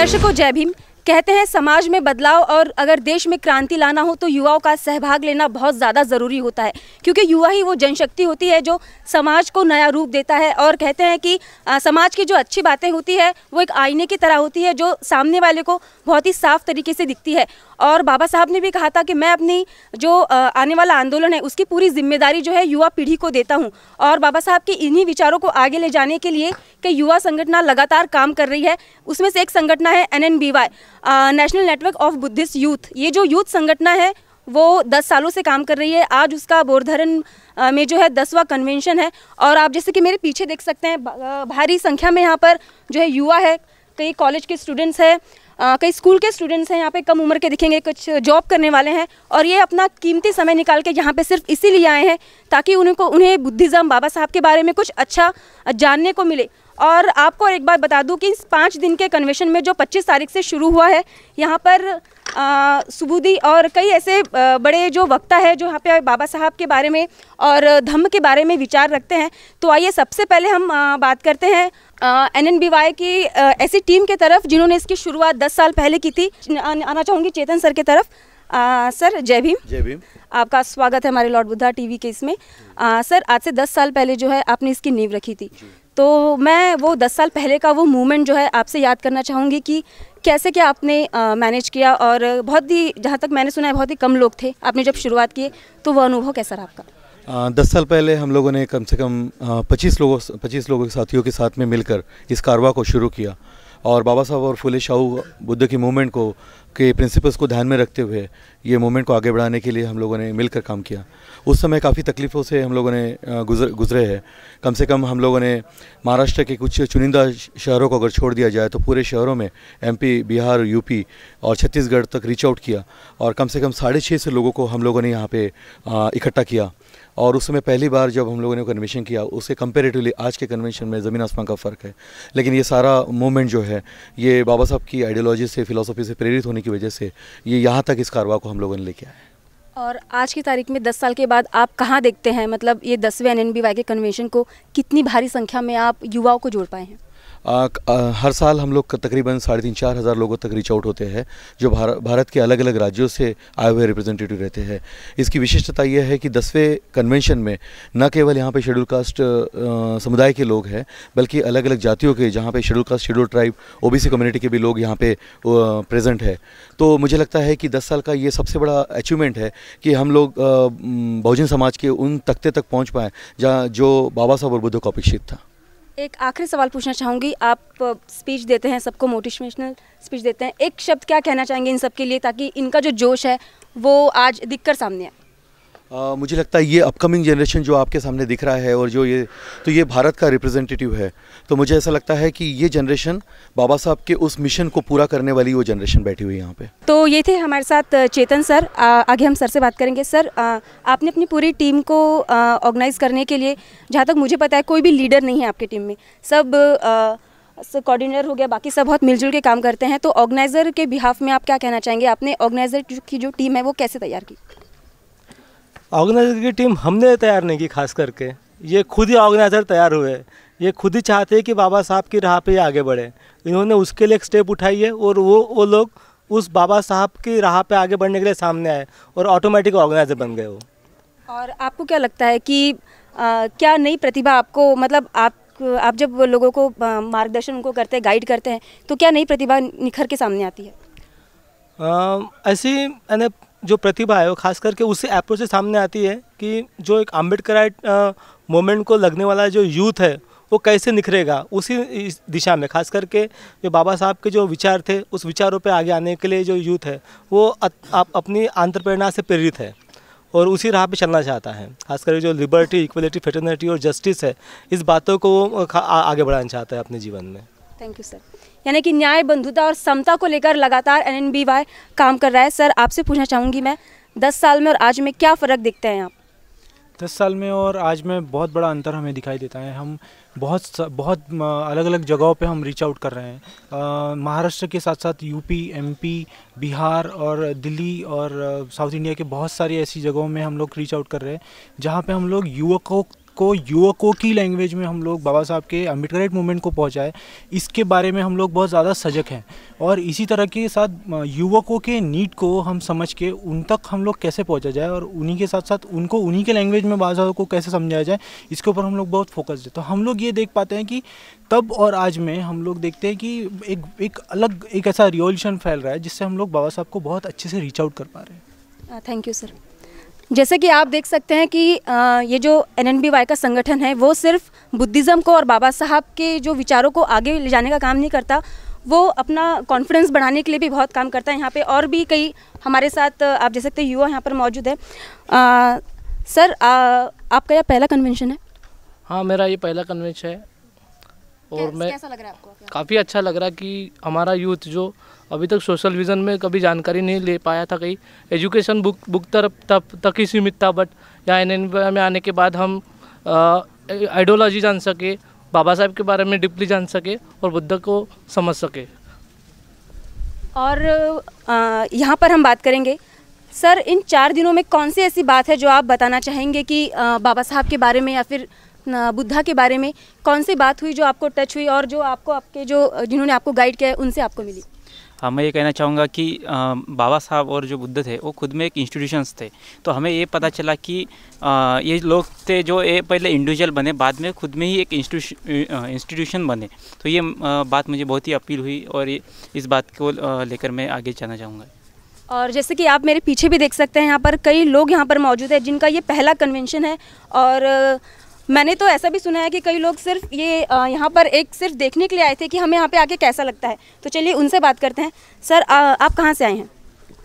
दर्शकों जय भीम कहते हैं समाज में बदलाव और अगर देश में क्रांति लाना हो तो युवाओं का सहभाग लेना बहुत ज़्यादा ज़रूरी होता है क्योंकि युवा ही वो जनशक्ति होती है जो समाज को नया रूप देता है और कहते हैं कि आ, समाज की जो अच्छी बातें होती है वो एक आईने की तरह होती है जो सामने वाले को बहुत ही साफ तरीके से दिखती है और बाबा साहब ने भी कहा था कि मैं अपनी जो आने वाला आंदोलन है उसकी पूरी जिम्मेदारी जो है युवा पीढ़ी को देता हूँ और बाबा साहब के इन्हीं विचारों को आगे ले जाने के लिए कि युवा संगठना लगातार काम कर रही है उसमें से एक संगठना है an national network of Buddhist youth ये जो यूथ संगठना है वो दस सालों से काम कर रही है आज उसका बोरधरन में जो है दसवा कन्वेंशन है और आप जैसे कि मेरे पीछे देख सकते हैं भारी संख्या में यहाँ पर जो है युवा है कई कॉलेज के स्टूडेंट्स हैं कई स्कूल के स्टूडेंट्स हैं यहाँ पे कम उम्र के दिखेंगे कुछ जॉब करने वाले हैं और ये अपना कीमती समय निकाल के यहाँ पे सिर्फ इसीलिए आए हैं ताकि उनको उन्हें बुद्धिज़्म बाबा साहब के बारे में कुछ अच्छा जानने को मिले और आपको एक बात बता दूँ कि इस पाँच दिन के कन्वेशन में जो पच्चीस तारीख से शुरू हुआ है यहाँ पर सुबुदी और कई ऐसे बड़े जो वक्ता है जो यहाँ पे बाबा साहब के बारे में और धम्म के बारे में विचार रखते हैं तो आइए सबसे पहले हम बात करते हैं एन एन बी वाई की ऐसी टीम के तरफ जिन्होंने इसकी शुरुआत दस साल पहले की थी आना चाहूँगी चेतन सर के तरफ आ, सर जय भीम जय भीम आपका स्वागत है हमारे लॉर्ड बुद्धा टीवी के इसमें आ, सर आज से दस साल पहले जो है आपने इसकी नींव रखी थी तो मैं वो दस साल पहले का वो मूवमेंट जो है आपसे याद करना चाहूँगी कि कैसे क्या आपने मैनेज किया और बहुत ही जहाँ तक मैंने सुना है बहुत ही कम लोग थे आपने जब शुरुआत की तो वह अनुभव कैसा रहा आपका दस साल पहले हम लोगों ने कम से कम पच्चीस लोगों पच्चीस लोगों के साथियों के साथ में मिलकर इस कारवा को शुरू किया और बाबा साहब और फुले शाहू बुद्ध की मूवमेंट को के प्रिंसिपल्स को ध्यान में रखते हुए ये मूवमेंट को आगे बढ़ाने के लिए हम लोगों ने मिलकर काम किया उस समय काफ़ी तकलीफ़ों से हम लोगों ने गुजर गुजरे हैं कम से कम हम लोगों ने महाराष्ट्र के कुछ चुनिंदा शहरों को अगर छोड़ दिया जाए तो पूरे शहरों में एमपी बिहार यूपी और छत्तीसगढ़ तक रीच आउट किया और कम से कम साढ़े छः लोगों को हम लोगों ने यहाँ पर इकट्ठा किया और उस समय पहली बार जब हम लोगों ने कन्वेंशन किया उससे कंपेरेटिवली आज के कन्वेंशन में ज़मीन आसमान का फ़र्क है लेकिन ये सारा मूवमेंट जो है ये बाबा साहब की आइडियोलॉजी से फिलोसफी से प्रेरित होने की वजह से ये यहाँ तक इस कारवा को हम लोगों ने लेके आया है और आज की तारीख में 10 साल के बाद आप कहाँ देखते हैं मतलब ये दसवें एन के कन्वेंशन को कितनी भारी संख्या में आप युवाओं को जोड़ पाए हैं आ, आ, हर साल हम लोग तकरीबन साढ़े तीन चार हज़ार लोगों तक रीच आउट होते हैं जो भार, भारत के अलग अलग राज्यों से आए हुए रिप्रेजेंटेटिव रहते हैं इसकी विशिष्टता यह है कि दसवें कन्वेंशन में न केवल यहाँ पे शेड्यूल कास्ट समुदाय के लोग हैं बल्कि अलग अलग जातियों के जहाँ पे शेड्यूल कास्ट शेड्यूल ट्राइब सी कम्युनिटी के भी लोग यहाँ पर प्रेजेंट है तो मुझे लगता है कि दस साल का ये सबसे बड़ा अचीवमेंट है कि हम लोग बहुजन समाज के उन तख्ते तक पहुँच पाएँ जहाँ जो बाबा साहब और बुद्ध को अपेक्षित था एक आखिरी सवाल पूछना चाहूँगी आप स्पीच देते हैं सबको मोटिवेशनल स्पीच देते हैं एक शब्द क्या कहना चाहेंगे इन सबके लिए ताकि इनका जो जोश है वो आज दिखकर सामने आए आ, मुझे लगता है ये अपकमिंग जनरेशन जो आपके सामने दिख रहा है और जो ये तो ये भारत का रिप्रेजेंटेटिव है तो मुझे ऐसा लगता है कि ये जनरेशन बाबा साहब के उस मिशन को पूरा करने वाली वो जनरेशन बैठी हुई है यहाँ पे तो ये थे हमारे साथ चेतन सर आ, आगे हम सर से बात करेंगे सर आ, आपने अपनी पूरी टीम को ऑर्गेनाइज़ करने के लिए जहाँ तक मुझे पता है कोई भी लीडर नहीं है आपकी टीम में सब कोऑर्डिनेटर हो गया बाकी सब बहुत मिलजुल के काम करते हैं तो ऑर्गेनाइज़र के बिहाफ में आप क्या कहना चाहेंगे आपने ऑर्गेनाइज़र की जो टीम है वो कैसे तैयार की ऑर्गेनाइजर की टीम हमने तैयार नहीं की खास करके ये खुद ही ऑर्गेनाइज़र तैयार हुए ये खुद ही चाहते हैं कि बाबा साहब की राह पे आगे बढ़े इन्होंने उसके लिए एक स्टेप उठाई है और वो वो लोग उस बाबा साहब की राह पे आगे बढ़ने के लिए सामने आए और ऑटोमेटिक ऑर्गेनाइजर बन गए वो और आपको क्या लगता है कि आ, क्या नई प्रतिभा आपको मतलब आप आप जब लोगों को मार्गदर्शन उनको करते हैं गाइड करते हैं तो क्या नई प्रतिभा निखर के सामने आती है आ, ऐसी यानी जो प्रतिभा है वो खास करके उसी अप्रोच से सामने आती है कि जो एक आम्बेडकर मोमेंट को लगने वाला जो यूथ है वो कैसे निखरेगा उसी दिशा में खास करके जो बाबा साहब के जो विचार थे उस विचारों पे आगे आने के लिए जो यूथ है वो आप अपनी आंतरप्रेरणा से प्रेरित है और उसी राह पे चलना चाहता है खासकर जो लिबर्टी इक्वलिटी फेटर्निटी और जस्टिस है इस बातों को वो आगे बढ़ाना चाहता है अपने जीवन में थैंक यू सर यानी कि न्याय बंधुता और समता को लेकर लगातार एन काम कर रहा है सर आपसे पूछना चाहूँगी मैं दस साल में और आज में क्या फ़र्क देखते हैं आप दस साल में और आज में बहुत बड़ा अंतर हमें दिखाई देता है हम बहुत बहुत अलग अलग जगहों पे हम रीच आउट कर रहे हैं महाराष्ट्र के साथ साथ यूपी एमपी बिहार और दिल्ली और साउथ इंडिया के बहुत सारी ऐसी जगहों में हम लोग रीच आउट कर रहे हैं जहाँ पे हम लोग युवकों को युवकों की लैंग्वेज में हम लोग बाबा साहब के अम्बेडकर मूवमेंट को पहुँचाए इसके बारे में हम लोग बहुत ज़्यादा सजग हैं और इसी तरह के साथ युवकों के नीड को हम समझ के उन तक हम लोग कैसे पहुँचा जाए और उन्हीं के साथ साथ उनको उन्हीं के लैंग्वेज में बाबा साहब को कैसे समझाया जाए इसके ऊपर हम लोग बहुत फोकस है तो हम लोग ये देख पाते हैं कि तब और आज में हम लोग देखते हैं कि एक एक अलग एक ऐसा रिवोल्यूशन फैल रहा है जिससे हम लोग बाबा साहब को बहुत अच्छे से रीच आउट कर पा रहे हैं थैंक यू सर जैसे कि आप देख सकते हैं कि ये जो एन का संगठन है वो सिर्फ बुद्धिज़्म को और बाबा साहब के जो विचारों को आगे ले जाने का काम नहीं करता वो अपना कॉन्फिडेंस बढ़ाने के लिए भी बहुत काम करता है यहाँ पे और भी कई हमारे साथ आप जैसे सकते हैं युवा यहाँ पर मौजूद है आ, सर आ, आपका यह पहला कन्वेंशन है हाँ मेरा ये पहला कन्वेंशन है और मैं कैसा लग रहा है आपको काफ़ी अच्छा लग रहा है कि हमारा यूथ जो अभी तक सोशल विज़न में कभी जानकारी नहीं ले पाया था कहीं एजुकेशन बुक बुक तरफ तब तक ही सीमित था बट यहाँ एन में आने के बाद हम आइडियोलॉजी जान सके बाबा साहब के बारे में डिपली जान सके और बुद्ध को समझ सके और यहाँ पर हम बात करेंगे सर इन चार दिनों में कौन सी ऐसी बात है जो आप बताना चाहेंगे कि बाबा साहब के बारे में या फिर बुद्धा के बारे में कौन सी बात हुई जो आपको टच हुई और जो आपको आपके जो जिन्होंने आपको गाइड किया है उनसे आपको मिली हाँ मैं ये कहना चाहूँगा कि बाबा साहब और जो बुद्ध थे वो खुद में एक इंस्टीट्यूशंस थे तो हमें ये पता चला कि आ, ये लोग थे जो ये पहले इंडिविजुअल बने बाद में खुद में ही एक इंस्टीट्यूशन बने तो ये आ, बात मुझे बहुत ही अपील हुई और ये इस बात को लेकर मैं आगे जाना चाहूँगा और जैसे कि आप मेरे पीछे भी देख सकते हैं यहाँ पर कई लोग यहाँ पर मौजूद हैं जिनका ये पहला कन्वेंशन है और मैंने तो ऐसा भी सुना है कि कई लोग सिर्फ ये यहाँ पर एक सिर्फ देखने के लिए आए थे कि हमें यहाँ पे आके कैसा लगता है तो चलिए उनसे बात करते हैं सर आ, आप कहाँ से आए हैं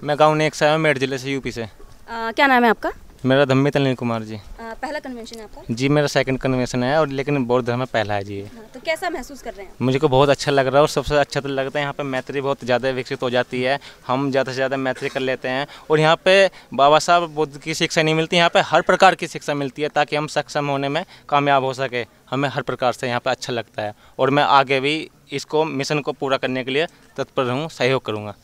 मैं गाँव नेक से आया हूँ मेढ जिले से यूपी से आ, क्या नाम है आपका मेरा धम्मी तलिन कुमार जी आ, पहला कन्वेंशन है आपका जी मेरा सेकंड कन्वेंशन है और लेकिन बौद्ध धर्म पहला है जी हाँ, तो कैसा महसूस कर रहे हैं मुझे को बहुत अच्छा लग रहा है और सबसे अच्छा तो लगता है यहाँ पे मैत्री बहुत ज़्यादा विकसित हो जाती है हम ज़्यादा से ज़्यादा मैत्री कर लेते हैं और यहाँ पे बाबा साहब बुद्ध की शिक्षा नहीं मिलती यहाँ पर हर प्रकार की शिक्षा मिलती है ताकि हम सक्षम होने में कामयाब हो सके हमें हर प्रकार से यहाँ पर अच्छा लगता है और मैं आगे भी इसको मिशन को पूरा करने के लिए तत्पर रहूँ सहयोग करूँगा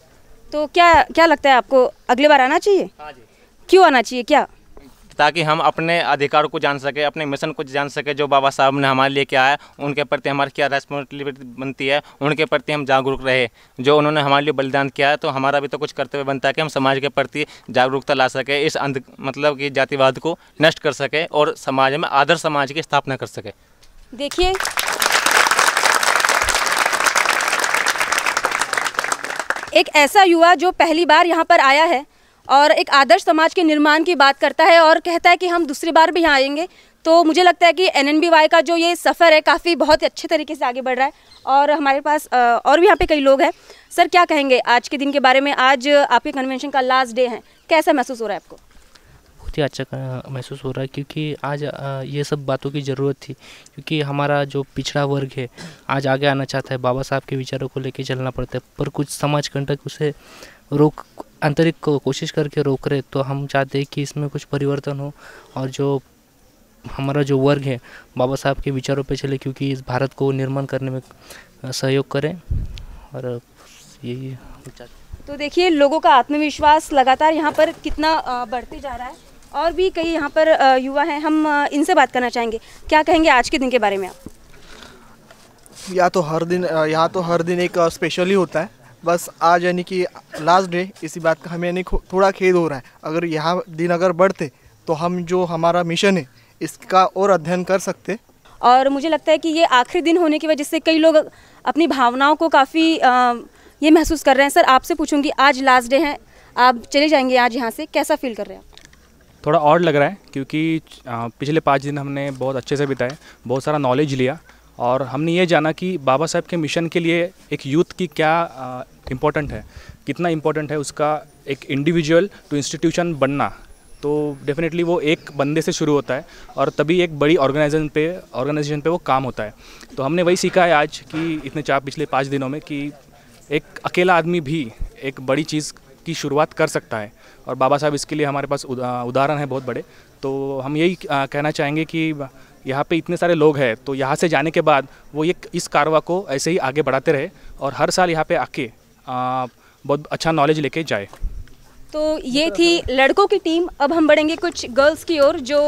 तो क्या क्या लगता है आपको अगली बार आना चाहिए हाँ क्यों आना चाहिए क्या ताकि हम अपने अधिकार को जान सकें अपने मिशन को जान सकें जो बाबा साहब ने हमारे लिए किया है उनके प्रति हमारी क्या रेस्पॉन्सिबिलिटी बनती है उनके प्रति हम जागरूक रहे जो उन्होंने हमारे लिए बलिदान किया है तो हमारा भी तो कुछ करते हुए बनता है कि हम समाज के प्रति जागरूकता ला सके इस अंध मतलब कि जातिवाद को नष्ट कर सके और समाज में आदर समाज की स्थापना कर सके देखिए एक ऐसा युवा जो पहली बार यहाँ पर आया है और एक आदर्श समाज के निर्माण की बात करता है और कहता है कि हम दूसरी बार भी यहाँ आएंगे तो मुझे लगता है कि एन का जो ये सफ़र है काफ़ी बहुत अच्छे तरीके से आगे बढ़ रहा है और हमारे पास और भी यहाँ पे कई लोग हैं सर क्या कहेंगे आज के दिन के बारे में आज आपके कन्वेंशन का लास्ट डे है कैसा महसूस हो रहा है आपको बहुत ही अच्छा महसूस हो रहा है क्योंकि आज ये सब बातों की ज़रूरत थी क्योंकि हमारा जो पिछड़ा वर्ग है आज आगे आना चाहता है बाबा साहब के विचारों को लेके चलना पड़ता है पर कुछ समाज कंटक उसे रोक आंतरिक को कोशिश करके रोक रहे तो हम चाहते हैं कि इसमें कुछ परिवर्तन हो और जो हमारा जो वर्ग है बाबा साहब के विचारों पे चले क्योंकि इस भारत को निर्माण करने में सहयोग करें और यही तो देखिए लोगों का आत्मविश्वास लगातार यहाँ पर कितना बढ़ते जा रहा है और भी कई यहाँ पर युवा हैं हम इनसे बात करना चाहेंगे क्या कहेंगे आज के दिन के बारे में आप या तो हर दिन यहाँ तो हर दिन एक स्पेशल ही होता है बस आज यानी कि लास्ट डे इसी बात का हमें यानी थोड़ा खेद हो रहा है अगर यहाँ दिन अगर बढ़ते तो हम जो हमारा मिशन है इसका और अध्ययन कर सकते और मुझे लगता है कि ये आखिरी दिन होने की वजह से कई लोग अपनी भावनाओं को काफ़ी ये महसूस कर रहे हैं सर आपसे पूछूंगी आज लास्ट डे है आप चले जाएंगे आज यहाँ से कैसा फील कर रहे हैं थोड़ा और लग रहा है क्योंकि पिछले पाँच दिन हमने बहुत अच्छे से बिताए बहुत सारा नॉलेज लिया और हमने ये जाना कि बाबा साहब के मिशन के लिए एक यूथ की क्या इम्पोर्टेंट है कितना इम्पोर्टेंट है उसका एक इंडिविजुअल टू इंस्टीट्यूशन बनना तो डेफिनेटली वो एक बंदे से शुरू होता है और तभी एक बड़ी ऑर्गेनाइजेशन पे ऑर्गेनाइजेशन पे वो काम होता है तो हमने वही सीखा है आज कि इतने चार पिछले पाँच दिनों में कि एक अकेला आदमी भी एक बड़ी चीज़ की शुरुआत कर सकता है और बाबा साहब इसके लिए हमारे पास उदाहरण है बहुत बड़े तो हम यही कहना चाहेंगे कि यहाँ पे इतने सारे लोग हैं तो यहाँ से जाने के बाद वो ये इस कारवा को ऐसे ही आगे बढ़ाते रहे और हर साल यहाँ पे आके बहुत अच्छा नॉलेज लेके जाए तो ये थी लड़कों की टीम अब हम बढ़ेंगे कुछ गर्ल्स की ओर जो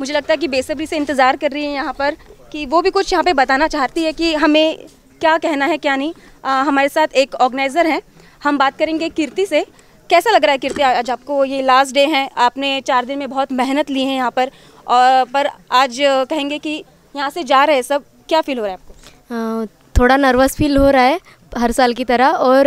मुझे लगता है कि बेसब्री से इंतज़ार कर रही है यहाँ पर कि वो भी कुछ यहाँ पर बताना चाहती है कि हमें क्या कहना है क्या नहीं आ, हमारे साथ एक ऑर्गेनाइज़र हैं हम बात करेंगे कीर्ति से कैसा लग रहा है कीर्ति आज आपको ये लास्ट डे हैं आपने चार दिन में बहुत मेहनत ली है यहाँ पर और पर आज कहेंगे कि यहाँ से जा रहे हैं सब क्या फील हो रहा है आपको हाँ, थोड़ा नर्वस फील हो रहा है हर साल की तरह और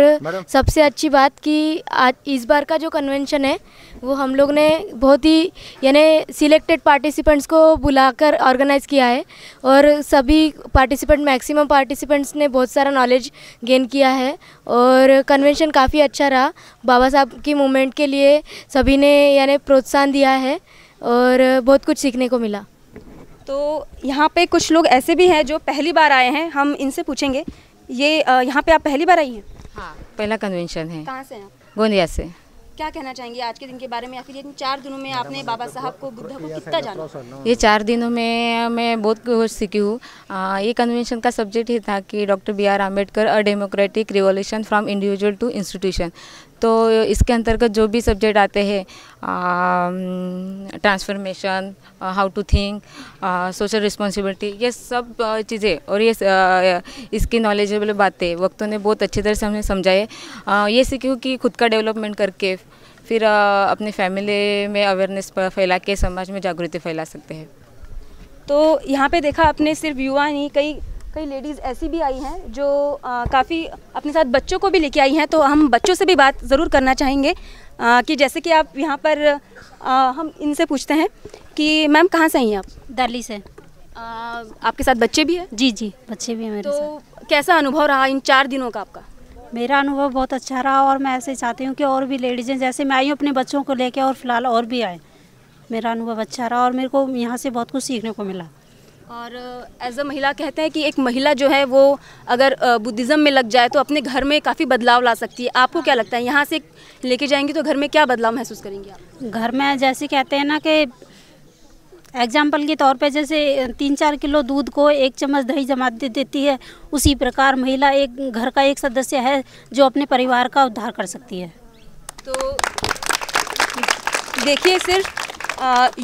सबसे अच्छी बात कि आज इस बार का जो कन्वेंशन है वो हम लोग ने बहुत ही यानी सिलेक्टेड पार्टिसिपेंट्स को बुलाकर ऑर्गेनाइज़ किया है और सभी पार्टिसिपेंट मैक्सिमम पार्टिसिपेंट्स ने बहुत सारा नॉलेज गेन किया है और कन्वेंशन काफ़ी अच्छा रहा बाबा साहब की मूवमेंट के लिए सभी ने यानी प्रोत्साहन दिया है और बहुत कुछ सीखने को मिला तो यहाँ पे कुछ लोग ऐसे भी हैं जो पहली बार आए हैं हम इनसे पूछेंगे ये यहाँ पे आप पहली बार आई हैं हाँ पहला कन्वेंशन है कहाँ से हैं गोंदिया से क्या कहना चाहेंगे आज के दिन के बारे में या फिर इन चार दिनों में आपने बाबा साहब को बुद्धा को कितना जाना ये चार दिनों में मैं बहुत कुछ सीखी हूँ ये कन्वेंशन का सब्जेक्ट ही था कि doctor B R Ambedkar a democratic revolution from individual to institution तो इसके अंतर्गत जो भी सब्जेक्ट आते हैं transformation how to think social responsibility ये सब uh, चीज़ें और ये uh, इसकी नॉलेजेबल बातें वक्तों ने बहुत अच्छी तरह से हमें समझाए uh, ये सीखी कि खुद का डेवलपमेंट करके फिर अपने फैमिली में अवेयरनेस फैला के समाज में जागृति फैला सकते हैं तो यहाँ पे देखा आपने सिर्फ युवा नहीं कई कई लेडीज़ ऐसी भी आई हैं जो काफ़ी अपने साथ बच्चों को भी लेके आई हैं तो हम बच्चों से भी बात ज़रूर करना चाहेंगे आ, कि जैसे कि आप यहाँ पर आ, हम इनसे पूछते हैं कि मैम कहाँ से आई हैं आप दिल्ली से आ, आपके साथ बच्चे भी हैं जी जी बच्चे भी हैं मेरे तो साथ। कैसा अनुभव रहा इन चार दिनों का आपका मेरा अनुभव बहुत अच्छा रहा और मैं ऐसे चाहती हूँ कि और भी लेडीज़ें जैसे मैं आई हूँ अपने बच्चों को लेकर और फिलहाल और भी आए मेरा अनुभव अच्छा रहा और मेरे को यहाँ से बहुत कुछ सीखने को मिला और एज अ महिला कहते हैं कि एक महिला जो है वो अगर बुद्धिज़्म में लग जाए तो अपने घर में काफ़ी बदलाव ला सकती है आपको क्या लगता है यहाँ से लेके जाएंगी तो घर में क्या बदलाव महसूस करेंगी आप घर में जैसे कहते हैं ना कि एग्जाम्पल के तौर पे जैसे तीन चार किलो दूध को एक चम्मच दही जमा दे देती है उसी प्रकार महिला एक घर का एक सदस्य है जो अपने परिवार का उद्धार कर सकती है तो देखिए सिर्फ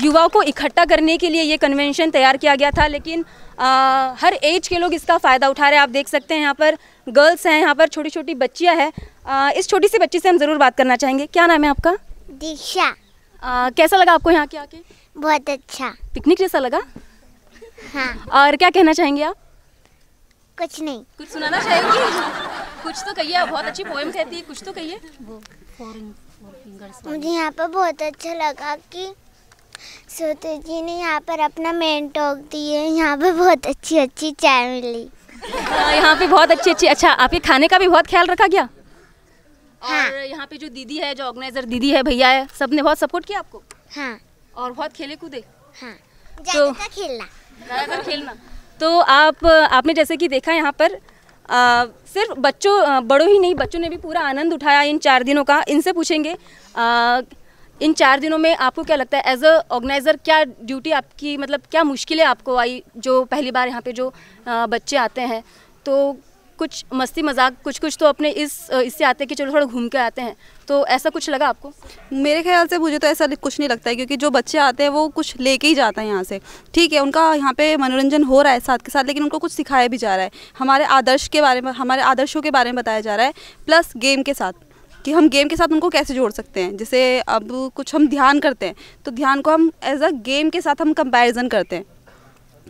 युवाओं को इकट्ठा करने के लिए ये कन्वेंशन तैयार किया गया था लेकिन आ, हर एज के लोग इसका फ़ायदा उठा रहे हैं आप देख सकते हैं यहाँ पर गर्ल्स हैं यहाँ पर छोटी छोटी बच्चियाँ हैं इस छोटी सी बच्ची से हम ज़रूर बात करना चाहेंगे क्या नाम है आपका दीक्षा कैसा लगा आपको यहाँ के आके बहुत अच्छा पिकनिक जैसा लगा हाँ और क्या कहना चाहेंगे आप कुछ नहीं कुछ सुनाना चाहेंगी कुछ तो कहिए बहुत अच्छी पोएम कहती है कुछ तो कहिए मुझे यहाँ पर बहुत अच्छा लगा कि श्रोते तो जी ने यहाँ पर अपना मेन टॉक दिए यहाँ पर बहुत अच्छी अच्छी चाय मिली यहाँ पे बहुत अच्छी हाँ, अच्छी अच्छा आपके खाने का भी बहुत ख्याल रखा गया हाँ। और यहाँ पे जो दीदी है जो ऑर्गेनाइजर दीदी है भैया है सब ने बहुत सपोर्ट किया आपको हाँ और बहुत खेले कूदे हाँ तो खेलना खेलना तो आप आपने जैसे कि देखा यहाँ पर आ, सिर्फ बच्चों बड़ों ही नहीं बच्चों ने भी पूरा आनंद उठाया इन चार दिनों का इनसे पूछेंगे आ, इन चार दिनों में आपको क्या लगता है एज अ ऑर्गेनाइज़र क्या ड्यूटी आपकी मतलब क्या मुश्किलें आपको आई जो पहली बार यहाँ पे जो बच्चे आते हैं तो कुछ मस्ती मजाक कुछ कुछ तो अपने इस इससे आते हैं कि चलो थोड़ा घूम के आते हैं तो ऐसा कुछ लगा आपको मेरे ख्याल से मुझे तो ऐसा कुछ नहीं लगता है क्योंकि जो बच्चे आते हैं वो कुछ लेके ही जाता है यहाँ से ठीक है उनका यहाँ पे मनोरंजन हो रहा है साथ के साथ लेकिन उनको कुछ सिखाया भी जा रहा है हमारे आदर्श के बारे में हमारे आदर्शों के बारे में बताया जा रहा है प्लस गेम के साथ कि हम गेम के साथ उनको कैसे जोड़ सकते हैं जैसे अब कुछ हम ध्यान करते हैं तो ध्यान को हम एज अ गेम के साथ हम कंपैरिजन करते हैं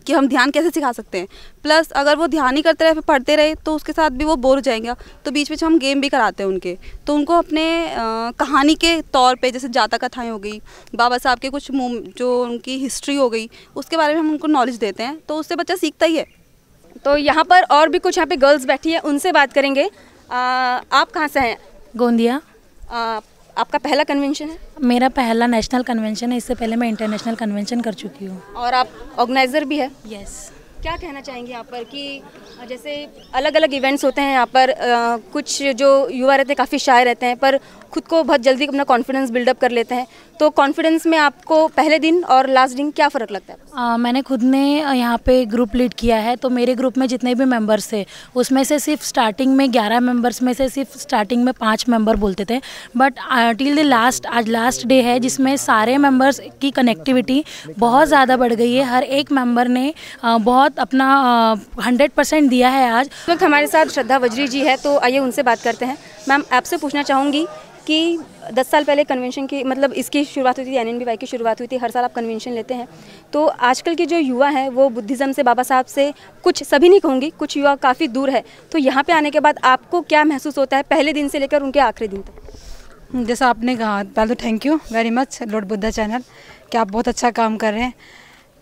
कि हम ध्यान कैसे सिखा सकते हैं प्लस अगर वो ध्यान ही करते रहे पढ़ते रहे तो उसके साथ भी वो बोर हो जाएंगे तो बीच बीच हम गेम भी कराते हैं उनके तो उनको अपने आ, कहानी के तौर पे जैसे जाता कथाएं हो गई बाबा साहब के कुछ जो उनकी हिस्ट्री हो गई उसके बारे में हम उनको नॉलेज देते हैं तो उससे बच्चा सीखता ही है तो यहाँ पर और भी कुछ यहाँ पे गर्ल्स बैठी है उनसे बात करेंगे आ, आप कहाँ से हैं गोंदिया आपका पहला कन्वेंशन है मेरा पहला नेशनल कन्वेंशन है इससे पहले मैं इंटरनेशनल कन्वेंशन कर चुकी हूँ और आप ऑर्गेनाइज़र भी है यस yes. क्या कहना चाहेंगे यहाँ पर कि जैसे अलग अलग इवेंट्स होते हैं यहाँ पर आ, कुछ जो युवा रहते हैं काफ़ी शाय रहते हैं पर खुद को बहुत जल्दी अपना कॉन्फिडेंस बिल्डअप कर लेते हैं तो कॉन्फिडेंस में आपको पहले दिन और लास्ट दिन क्या फ़र्क लगता है आ, मैंने खुद ने यहाँ पे ग्रुप लीड किया है तो मेरे ग्रुप में जितने भी मेंबर्स थे उसमें से सिर्फ स्टार्टिंग में ग्यारह मेंबर्स में से सिर्फ स्टार्टिंग में पाँच मेंबर बोलते थे बट टिल द लास्ट आज लास्ट डे है जिसमें सारे मेंबर्स की कनेक्टिविटी बहुत ज़्यादा बढ़ गई है हर एक मेंबर ने बहुत बहुत अपना हंड्रेड परसेंट दिया है आज वक्त हमारे साथ श्रद्धा वजरी जी है तो आइए उनसे बात करते हैं मैम आपसे पूछना चाहूँगी कि दस साल पहले कन्वेंशन की मतलब इसकी शुरुआत हुई थी एन की शुरुआत हुई थी हर साल आप कन्वेंशन लेते हैं तो आजकल के जो युवा हैं वो बुद्धिज़्म से बाबा साहब से कुछ सभी नहीं कहूँगी कुछ युवा काफ़ी दूर है तो यहाँ पे आने के बाद आपको क्या महसूस होता है पहले दिन से लेकर उनके आखिरी दिन तक जैसा आपने कहा पहले thank you very much Lord Buddha channel कि आप बहुत अच्छा काम कर रहे हैं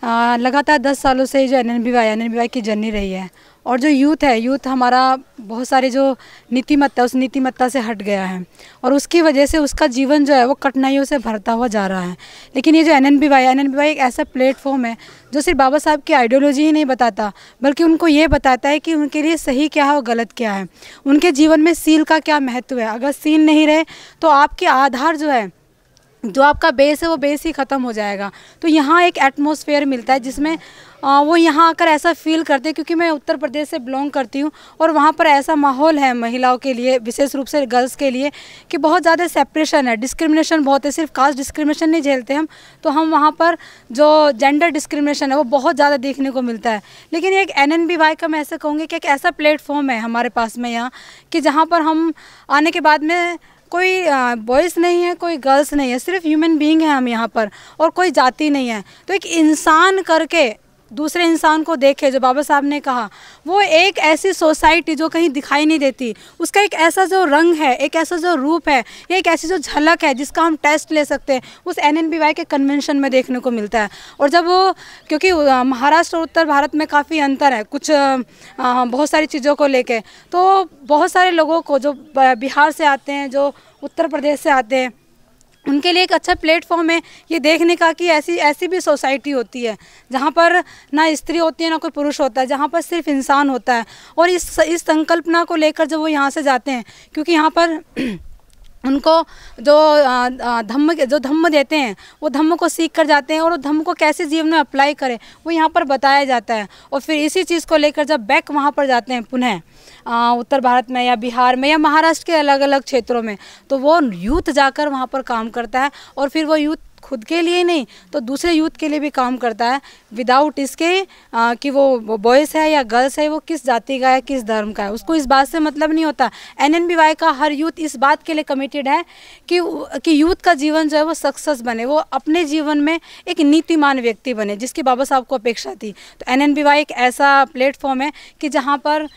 लगातार दस सालों से जो N N B Y N N B Y की जर्नी रही है और जो यूथ है यूथ हमारा बहुत सारे जो नीतिमत्ता उस नीतिमत्ता से हट गया है और उसकी वजह से उसका जीवन जो है वो कठिनाइयों से भरता हुआ जा रहा है लेकिन ये जो N N B Y N N B Y एक ऐसा प्लेटफॉर्म है जो सिर्फ बाबा साहब की आइडियोलॉजी ही नहीं बताता बल्कि उनको ये बताता है कि उनके लिए सही क्या है और गलत क्या है उनके जीवन में सील का क्या महत्व है अगर सील नहीं रहे तो आपके आधार जो है जो आपका बेस है वो बेस ही ख़त्म हो जाएगा तो यहाँ एक एटमोसफेयर मिलता है जिसमें वो यहाँ आकर ऐसा फील करते हैं क्योंकि मैं उत्तर प्रदेश से बिलोंग करती हूँ और वहाँ पर ऐसा माहौल है महिलाओं के लिए विशेष रूप से गर्ल्स के लिए कि बहुत ज़्यादा सेपरेशन है डिस्क्रिमिनेशन बहुत है सिर्फ कास्ट डिस्क्रिमिनेशन नहीं झेलते हम तो हम वहाँ पर जो जेंडर डिस्क्रिमिनेशन है वो बहुत ज़्यादा देखने को मिलता है लेकिन एक एन एन बी वाई का मैं ऐसा कहूँगी कि एक ऐसा प्लेटफॉर्म है हमारे पास में यहाँ कि जहाँ पर हम आने के बाद में कोई बॉयज़ नहीं है कोई गर्ल्स नहीं है सिर्फ ह्यूमन बींग है हम यहाँ पर और कोई जाति नहीं है तो एक इंसान करके दूसरे इंसान को देखे जो बाबा साहब ने कहा वो एक ऐसी सोसाइटी जो कहीं दिखाई नहीं देती उसका एक ऐसा जो रंग है एक ऐसा जो रूप है या एक ऐसी जो झलक है जिसका हम टेस्ट ले सकते हैं उस एन एन बी वाई के कन्वेंशन में देखने को मिलता है और जब वो क्योंकि महाराष्ट्र और उत्तर भारत में काफ़ी अंतर है कुछ बहुत सारी चीज़ों को लेके तो बहुत सारे लोगों को जो बिहार से आते हैं जो उत्तर प्रदेश से आते हैं उनके लिए एक अच्छा प्लेटफॉर्म है ये देखने का कि ऐसी ऐसी भी सोसाइटी होती है जहाँ पर ना स्त्री होती है ना कोई पुरुष होता है जहाँ पर सिर्फ इंसान होता है और इस इस संकल्पना को लेकर जब वो यहाँ से जाते हैं क्योंकि यहाँ पर उनको जो धम्म जो धम्म देते हैं वो धम्म को सीख कर जाते हैं और वो धम्म को कैसे जीवन में अप्लाई करें वो यहाँ पर बताया जाता है और फिर इसी चीज़ को लेकर जब बैक वहाँ पर जाते हैं पुनः उत्तर भारत में या बिहार में या महाराष्ट्र के अलग अलग क्षेत्रों में तो वो यूथ जाकर वहाँ पर काम करता है और फिर वो यूथ खुद के लिए ही नहीं तो दूसरे यूथ के लिए भी काम करता है विदाउट इसके आ, कि वो बॉयज़ है या गर्ल्स है वो किस जाति का है किस धर्म का है उसको इस बात से मतलब नहीं होता एन एन बी वाई का हर यूथ इस बात के लिए कमिटेड है कि कि यूथ का जीवन जो है वो सक्सेस बने वो अपने जीवन में एक नीतिमान व्यक्ति बने जिसकी बाबा साहब को अपेक्षा थी तो एन एन बी वाई एक ऐसा प्लेटफॉर्म है कि जहाँ पर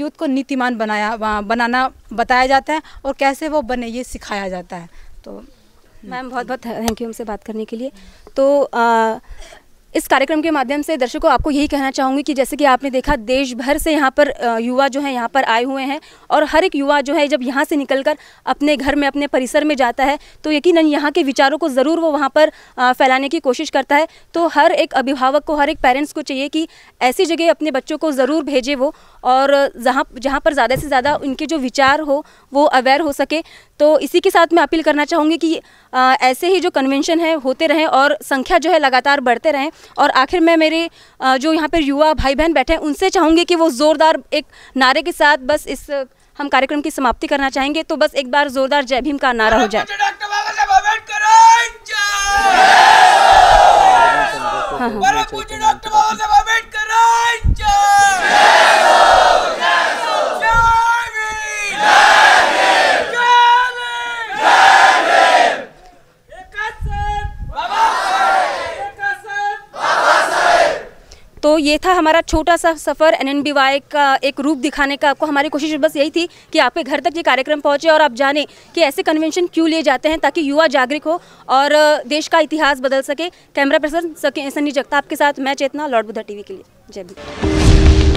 यूथ को नीतिमान बनाया बनाना बताया जाता है और कैसे वो बने ये सिखाया जाता है तो मैम बहुत बहुत थैंक यू हमसे बात करने के लिए तो आ, इस कार्यक्रम के माध्यम से दर्शकों आपको यही कहना चाहूँगी कि जैसे कि आपने देखा देश भर से यहाँ पर युवा जो है यहाँ पर आए हुए हैं और हर एक युवा जो है जब यहाँ से निकलकर अपने घर में अपने परिसर में जाता है तो यकीनन यहाँ के विचारों को ज़रूर वो वहाँ पर फैलाने की कोशिश करता है तो हर एक अभिभावक को हर एक पेरेंट्स को चाहिए कि ऐसी जगह अपने बच्चों को ज़रूर भेजे वो और जहाँ जहाँ पर ज़्यादा से ज़्यादा उनके जो विचार हो वो अवेयर हो सके तो इसी के साथ मैं अपील करना चाहूँगी कि आ, ऐसे ही जो कन्वेंशन है होते रहें और संख्या जो है लगातार बढ़ते रहें और आखिर में मेरे आ, जो यहाँ पर युवा भाई बहन बैठे हैं उनसे चाहूँगी कि वो ज़ोरदार एक नारे के साथ बस इस हम कार्यक्रम की समाप्ति करना चाहेंगे तो बस एक बार ज़ोरदार जय भीम का नारा हो जाए हाँ हाँ ये था हमारा छोटा सा सफ़र एन का एक रूप दिखाने का आपको हमारी कोशिश बस यही थी कि आपके घर तक ये कार्यक्रम पहुँचे और आप जाने कि ऐसे कन्वेंशन क्यों लिए जाते हैं ताकि युवा जागरूक हो और देश का इतिहास बदल सके कैमरा पर्सन सके सनी जगता आपके साथ मैं चेतना लॉर्ड बुद्धा टी के लिए जय भी